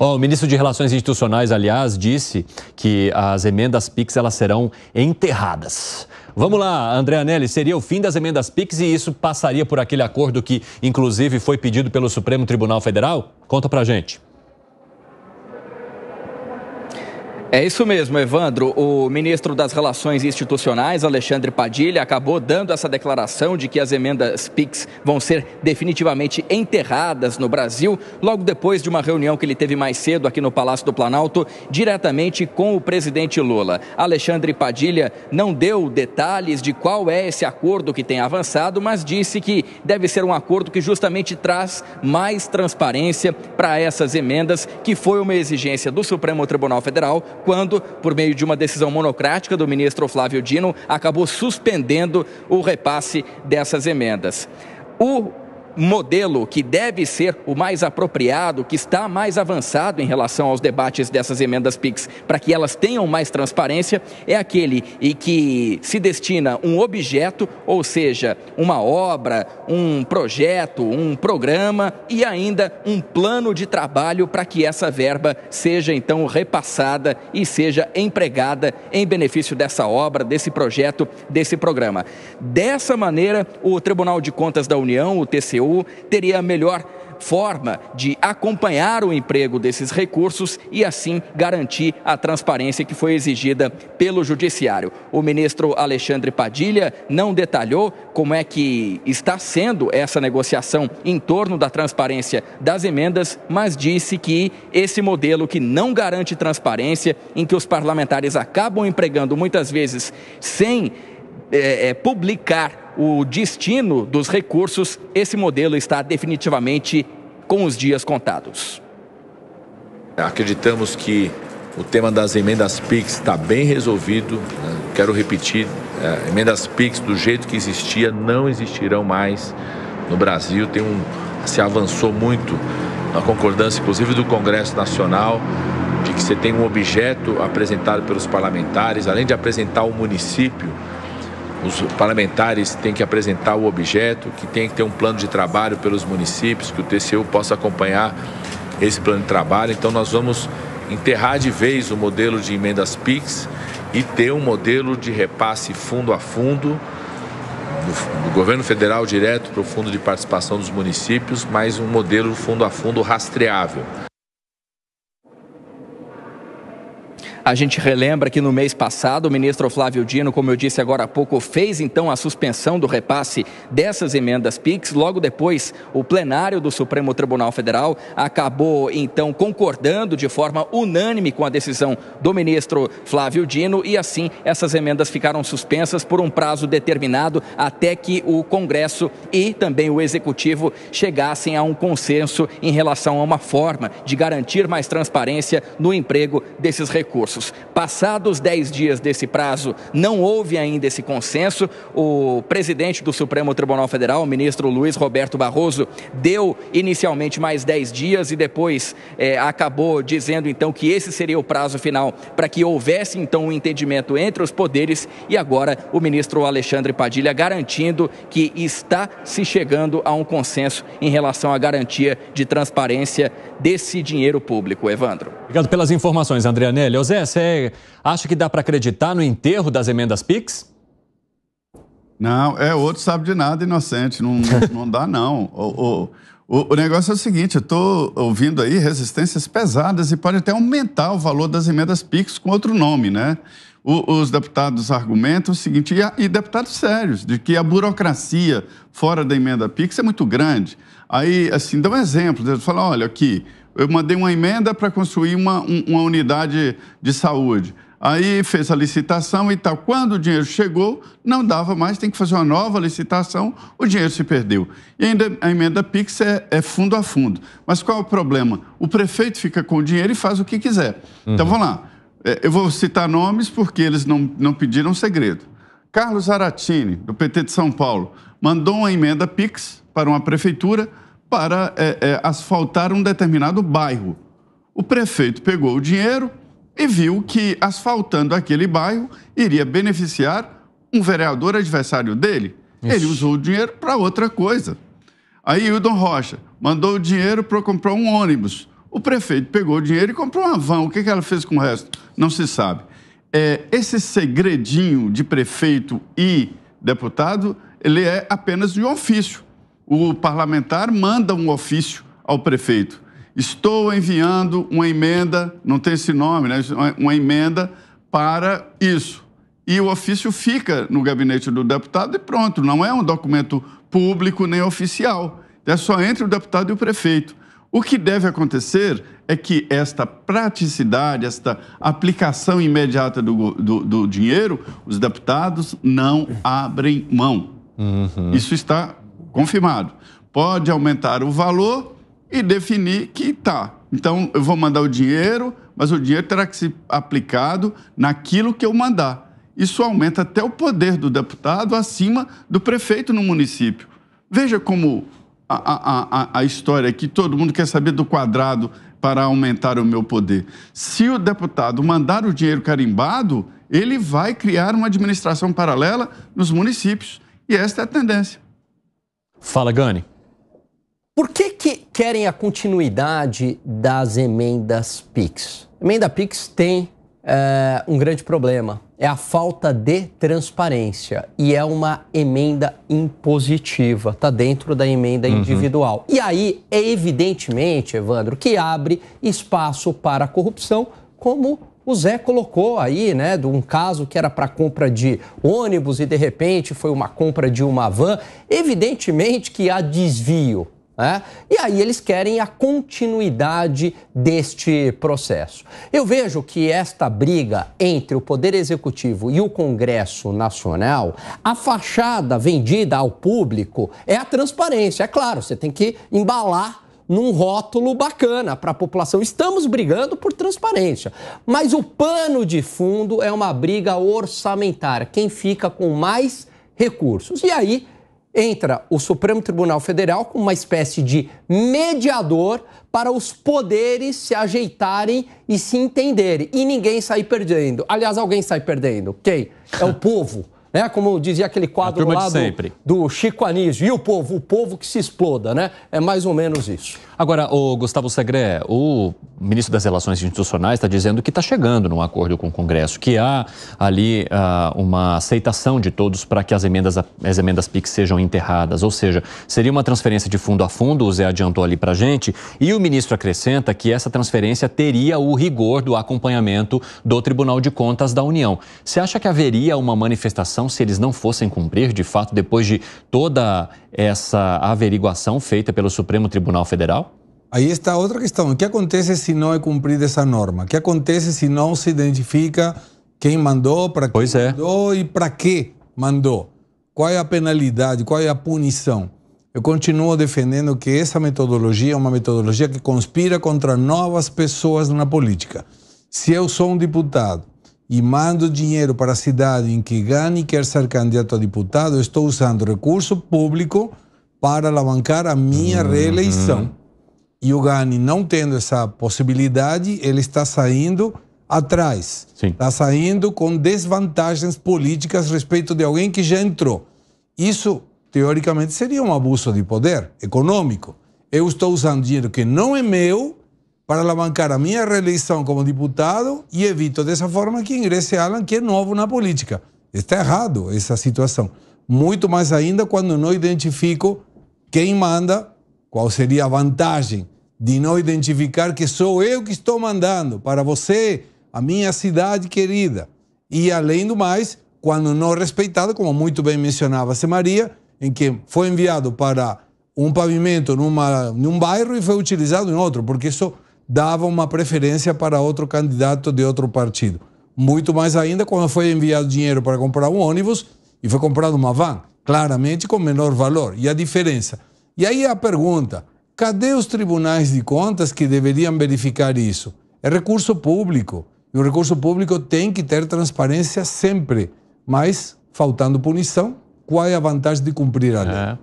Oh, o ministro de Relações Institucionais, aliás, disse que as emendas PIX elas serão enterradas. Vamos lá, André Anelli, seria o fim das emendas PIX e isso passaria por aquele acordo que, inclusive, foi pedido pelo Supremo Tribunal Federal? Conta pra gente. É isso mesmo, Evandro. O ministro das Relações Institucionais, Alexandre Padilha, acabou dando essa declaração de que as emendas PIX vão ser definitivamente enterradas no Brasil, logo depois de uma reunião que ele teve mais cedo aqui no Palácio do Planalto, diretamente com o presidente Lula. Alexandre Padilha não deu detalhes de qual é esse acordo que tem avançado, mas disse que deve ser um acordo que justamente traz mais transparência para essas emendas, que foi uma exigência do Supremo Tribunal Federal quando, por meio de uma decisão monocrática do ministro Flávio Dino, acabou suspendendo o repasse dessas emendas. O modelo que deve ser o mais apropriado, que está mais avançado em relação aos debates dessas emendas PICs, para que elas tenham mais transparência, é aquele em que se destina um objeto, ou seja, uma obra, um projeto, um programa e ainda um plano de trabalho para que essa verba seja então repassada e seja empregada em benefício dessa obra, desse projeto, desse programa. Dessa maneira, o Tribunal de Contas da União, o TCU, TCU teria a melhor forma de acompanhar o emprego desses recursos e assim garantir a transparência que foi exigida pelo judiciário. O ministro Alexandre Padilha não detalhou como é que está sendo essa negociação em torno da transparência das emendas, mas disse que esse modelo que não garante transparência, em que os parlamentares acabam empregando muitas vezes sem é, é, publicar o destino dos recursos, esse modelo está definitivamente com os dias contados. Acreditamos que o tema das emendas PIX está bem resolvido. Né? Quero repetir: é, emendas PIX, do jeito que existia, não existirão mais no Brasil. Tem um, se avançou muito na concordância, inclusive, do Congresso Nacional, de que você tem um objeto apresentado pelos parlamentares, além de apresentar o município os parlamentares têm que apresentar o objeto, que tem que ter um plano de trabalho pelos municípios, que o TCU possa acompanhar esse plano de trabalho. Então nós vamos enterrar de vez o modelo de emendas PIX e ter um modelo de repasse fundo a fundo do, governo federal direto para o fundo de participação dos municípios, mas um modelo fundo a fundo rastreável. A gente relembra que no mês passado, o ministro Flávio Dino, como eu disse agora há pouco, fez então a suspensão do repasse dessas emendas PIX. Logo depois, o plenário do Supremo Tribunal Federal acabou então concordando de forma unânime com a decisão do ministro Flávio Dino e assim essas emendas ficaram suspensas por um prazo determinado até que o Congresso e também o Executivo chegassem a um consenso em relação a uma forma de garantir mais transparência no emprego desses recursos. Passados 10 dias desse prazo, não houve ainda esse consenso. O presidente do Supremo Tribunal Federal, o ministro Luiz Roberto Barroso, deu inicialmente mais 10 dias e depois é, acabou dizendo então que esse seria o prazo final para que houvesse então um entendimento entre os poderes e agora o ministro Alexandre Padilha garantindo que está se chegando a um consenso em relação à garantia de transparência desse dinheiro público. Evandro. Obrigado pelas informações, André Anelli. José, né? Você acha que dá para acreditar no enterro das emendas PIX? Não, é outro sabe de nada, inocente. Não, não dá, não. O, o, o negócio é o seguinte: eu estou ouvindo aí resistências pesadas e pode até aumentar o valor das emendas PIX com outro nome, né? O, os deputados argumentam o seguinte, e, e deputados sérios, de que a burocracia fora da emenda PIX é muito grande. Aí, assim, dá um exemplo: eles né? falam, olha, aqui, eu mandei uma emenda para construir uma, uma unidade de saúde. Aí fez a licitação e tal. Quando o dinheiro chegou, não dava mais, tem que fazer uma nova licitação, o dinheiro se perdeu. E ainda a emenda PIX é, é fundo a fundo. Mas qual é o problema? O prefeito fica com o dinheiro e faz o que quiser. Então, uhum. Então vamos lá. É, eu vou citar nomes porque eles não, não pediram segredo. Carlos Aratini, do PT de São Paulo, mandou uma emenda PIX para uma prefeitura para é, é, asfaltar um determinado bairro. O prefeito pegou o dinheiro e viu que asfaltando aquele bairro iria beneficiar um vereador adversário dele. Isso. Ele usou o dinheiro para outra coisa. Aí Hildon Rocha mandou o dinheiro para comprar um ônibus. O prefeito pegou o dinheiro e comprou uma van. O que, que ela fez com o resto? Não se sabe. É, esse segredinho de prefeito e deputado, ele é apenas de ofício o parlamentar manda um ofício ao prefeito. Estou enviando uma emenda, não tem esse nome, né? Uma emenda para isso. E o ofício fica no gabinete do deputado e pronto, não é um documento público nem oficial. É só entre o deputado e o prefeito. O que deve acontecer é que esta praticidade, esta aplicação imediata do, do, do dinheiro, os deputados não abrem mão. Uhum. Isso está confirmado. Pode aumentar o valor e definir que tá. Então, eu vou mandar o dinheiro, mas o dinheiro terá que ser aplicado naquilo que eu mandar. Isso aumenta até o poder do deputado acima do prefeito no município. Veja como a, a, a, a história aqui, todo mundo quer saber do quadrado para aumentar o meu poder. Se o deputado mandar o dinheiro carimbado, ele vai criar uma administração paralela nos municípios. E esta é a tendência. Fala, Gani. Por que, que querem a continuidade das emendas PIX? emenda PIX tem é, um grande problema. É a falta de transparência e é uma emenda impositiva, está dentro da emenda uhum. individual. E aí, é evidentemente, Evandro, que abre espaço para a corrupção como o Zé colocou aí, né, de um caso que era para compra de ônibus e de repente foi uma compra de uma van. Evidentemente que há desvio. né? E aí eles querem a continuidade deste processo. Eu vejo que esta briga entre o Poder Executivo e o Congresso Nacional, a fachada vendida ao público é a transparência. É claro, você tem que embalar num rótulo bacana para a população. Estamos brigando por transparência, mas o pano de fundo é uma briga orçamentária. Quem fica com mais recursos? E aí entra o Supremo Tribunal Federal com uma espécie de mediador para os poderes se ajeitarem e se entenderem e ninguém sair perdendo. Aliás, alguém sai perdendo, quem? É o povo. né? Como dizia aquele quadro lá do, do, Chico Anísio. E o povo? O povo que se exploda, né? É mais ou menos isso. Agora, o Gustavo Segre, o ministro das Relações Institucionais está dizendo que está chegando num acordo com o Congresso, que há ali uh, uma aceitação de todos para que as emendas, as emendas PIC sejam enterradas. Ou seja, seria uma transferência de fundo a fundo, o Zé adiantou ali para a gente, e o ministro acrescenta que essa transferência teria o rigor do acompanhamento do Tribunal de Contas da União. Você acha que haveria uma manifestação se eles não fossem cumprir, de fato, depois de toda essa averiguação feita pelo Supremo Tribunal Federal? Aí está outra questão. O que acontece se não é cumprida essa norma? O que acontece se não se identifica quem mandou, para quem é. mandou e para que mandou? Qual é a penalidade? Qual é a punição? Eu continuo defendendo que essa metodologia é uma metodologia que conspira contra novas pessoas na política. Se eu sou um deputado e mando dinheiro para a cidade em que ganhe e quer ser candidato a deputado, estou usando recurso público para alavancar a minha uhum. reeleição. E o Gani, não tendo essa possibilidade, ele está saindo atrás. Sim. Está saindo com desvantagens políticas a respeito de alguém que já entrou. Isso, teoricamente, seria um abuso de poder econômico. Eu estou usando dinheiro que não é meu para alavancar a minha reeleição como deputado e evito dessa forma que ingresse Alan, que é novo na política. Está errado essa situação. Muito mais ainda quando não identifico quem manda, qual seria a vantagem de não identificar que sou eu que estou mandando para você, a minha cidade querida. E além do mais, quando não respeitado, como muito bem mencionava a Maria, em que foi enviado para um pavimento numa, num bairro e foi utilizado em outro, porque isso dava uma preferência para outro candidato de outro partido. Muito mais ainda quando foi enviado dinheiro para comprar um ônibus e foi comprado uma van, claramente com menor valor. E a diferença? E aí a pergunta: cadê os tribunais de contas que deveriam verificar isso? É recurso público. E o recurso público tem que ter transparência sempre. Mas, faltando punição, qual é a vantagem de cumprir a lei? É.